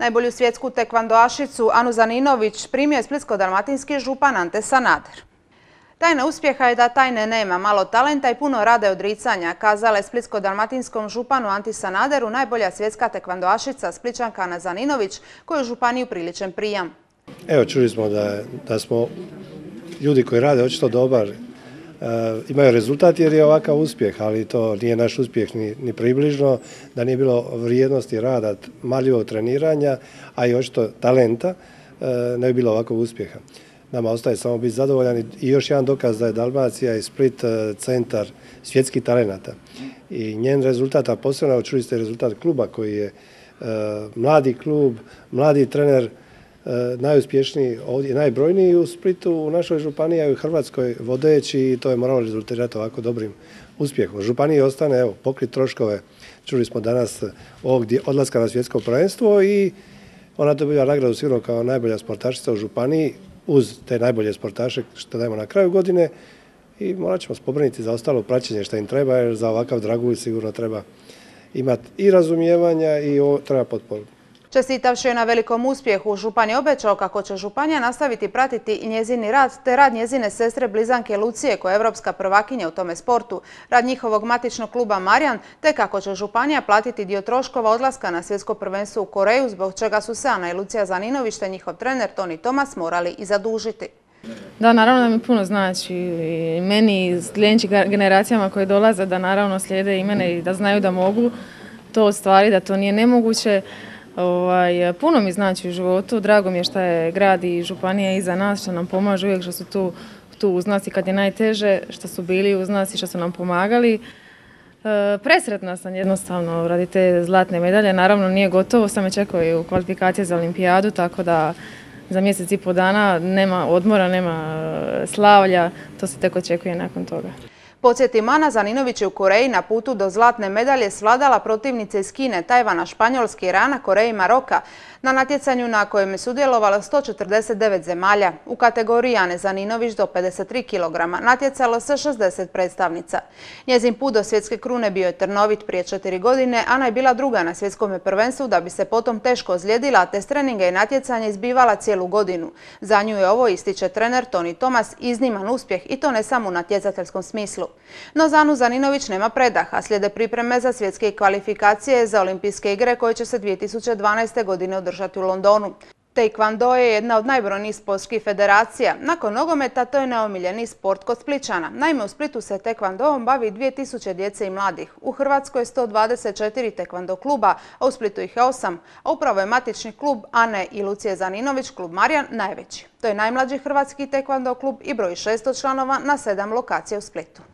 Najbolju svjetsku tekvandoašicu Anu Zaninović primio je splitsko-dalmatinski župan Ante Sanader. Tajna uspjeha je da tajne nema, malo talenta i puno rada od odricanja, kazala je Splitsko-dalmatinskom županu Anti Sanaderu najbolja svjetska tekvandoašica Spličanka Ana Zaninović, koju županiju priličen prijam. Evo, čuli smo da smo ljudi koji rade očito dobar E, imaju rezultat jer je ovakav uspjeh, ali to nije naš uspjeh ni, približno, da nije bilo vrijednosti rada, maljivog treniranja, a i očito talenta, e, ne bi bilo ovakvog uspjeha. Nama ostaje samo biti zadovoljan i još jedan dokaz da je Dalmacija i Split e, centar svjetskih talenata. I njen rezultat, a posebno čuli ste rezultat kluba koji je mladi klub, mladi trener, E, najuspješniji ovdje, najbrojniji u Splitu, u našoj županiji, a i u Hrvatskoj vodeći i to je moralo rezultirati ovako dobrim uspjehom. Županiji ostane, evo, pokrit troškove, čuli smo danas ovog odlaska na svjetsko prvenstvo i ona dobiva nagradu sigurno kao najbolja sportašica u županiji uz te najbolje sportaše što dajemo na kraju godine i morat ćemo se za ostalo praćenje što im treba jer za ovakav dragulj sigurno treba imati i razumijevanja i ovo treba potporu. Čestitavši je na velikom uspjehu, Župan je obećao kako će Županija nastaviti pratiti i njezini rad, te rad njezine sestre Blizanke Lucije, koja je evropska prvakinja u tome sportu, rad njihovog matičnog kluba Marijan, te kako će Županija platiti dio troškova odlaska na svjetsko prvenstvo u Koreju, zbog čega su se Ana i Lucija Zaninović, te njihov trener Toni Tomas morali i zadužiti. Da, naravno da mi puno znači i meni i sljedećim generacijama koje dolaze da naravno slijede i mene i da znaju da mogu to ostvariti, da to nije nemoguće. Ovaj, puno mi znači u životu, drago mi je što je grad i županija iza nas, što nam pomažu uvijek, što su tu, uz nas i kad je najteže, što su bili uz nas i što su nam pomagali. E, presretna sam jednostavno radi te zlatne medalje, naravno nije gotovo, sam je čekao i u kvalifikacije za olimpijadu, tako da za mjesec i pol dana nema odmora, nema e, slavlja, to se tek očekuje nakon toga. Podsjetim, Ana Zaninović je u Koreji na putu do zlatne medalje svladala protivnice iz Kine, Tajvana, Španjolske, Irana, Koreji i Maroka na natjecanju na kojem je sudjelovalo 149 zemalja. U kategoriji Jane Zaninović do 53 kg natjecalo se 60 predstavnica. Njezin put do svjetske krune bio je trnovit prije četiri godine, Ana je bila druga na svjetskom prvenstvu da bi se potom teško ozlijedila, te s treninga i natjecanja izbivala cijelu godinu. Za nju je ovo ističe trener Toni Tomas izniman uspjeh i to ne samo u natjecateljskom smislu. No Zanu Zaninović nema predaha. Slijede pripreme za svjetske kvalifikacije za olimpijske igre koje će se 2012. godine održati u Londonu. Taekwondo je jedna od najbrojnijih sportskih federacija. Nakon nogometa to je neomiljeni sport kod Spličana. Naime, u Splitu se tekvandoom bavi 2000 djece i mladih. U Hrvatskoj je 124 tekvando kluba, a u Splitu ih je 8. A upravo je matični klub Ane i Lucije Zaninović, klub Marjan, najveći. To je najmlađi hrvatski tekvando klub i broj 600 članova na 7 lokacija u Splitu.